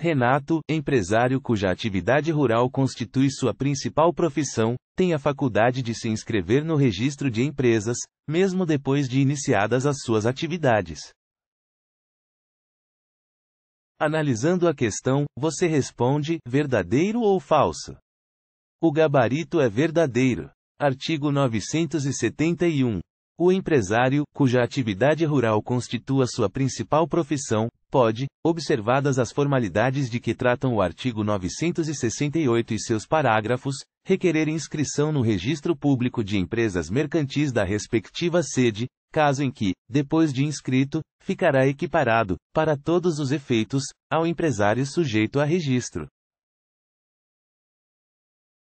Renato, empresário cuja atividade rural constitui sua principal profissão, tem a faculdade de se inscrever no registro de empresas, mesmo depois de iniciadas as suas atividades. Analisando a questão, você responde: verdadeiro ou falso? O gabarito é verdadeiro. Artigo 971. O empresário, cuja atividade rural constitua sua principal profissão, pode, observadas as formalidades de que tratam o artigo 968 e seus parágrafos, requerer inscrição no registro público de empresas mercantis da respectiva sede, caso em que, depois de inscrito, ficará equiparado, para todos os efeitos, ao empresário sujeito a registro.